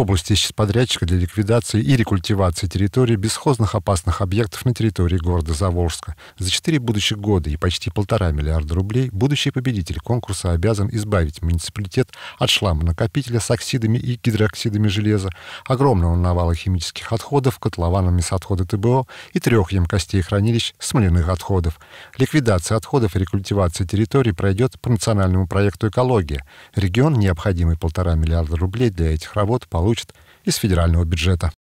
области ищет подрядчика для ликвидации и рекультивации территории бесхозных опасных объектов на территории города Заволжска. За четыре будущих года и почти полтора миллиарда рублей будущий победитель конкурса обязан избавить муниципалитет от шлама-накопителя с оксидами и гидроксидами железа, огромного навала химических отходов, котлованами с отхода ТБО и трех емкостей хранилищ смоляных отходов. Ликвидация отходов и рекультивация территории пройдет по национальному проекту «Экология». Регион необходимый полтора миллиарда рублей для этих работ по получит из федерального бюджета.